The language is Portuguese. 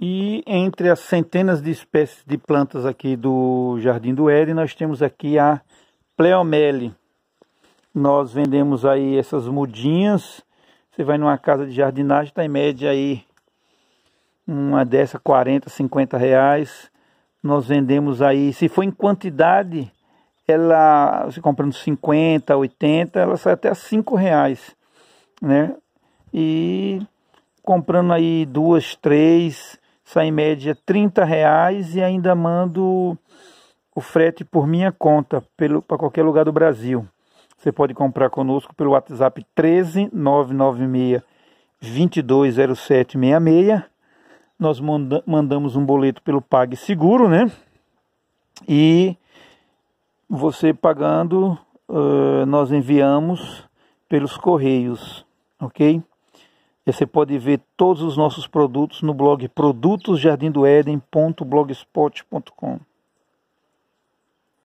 E entre as centenas de espécies de plantas aqui do Jardim do Éden, nós temos aqui a pleomele. Nós vendemos aí essas mudinhas. Você vai numa casa de jardinagem, está em média aí uma dessa 40, 50 reais. Nós vendemos aí, se for em quantidade, ela, se comprando 50, 80, ela sai até a 5 reais, né? E comprando aí duas, três, sai em média 30 reais e ainda mando o frete por minha conta para qualquer lugar do Brasil. Você pode comprar conosco pelo WhatsApp 13 996 220766. Nós manda, mandamos um boleto pelo PagSeguro, né? E você pagando, uh, nós enviamos pelos correios, ok? Você pode ver todos os nossos produtos no blog produtosjardindoeden.blogspot.com.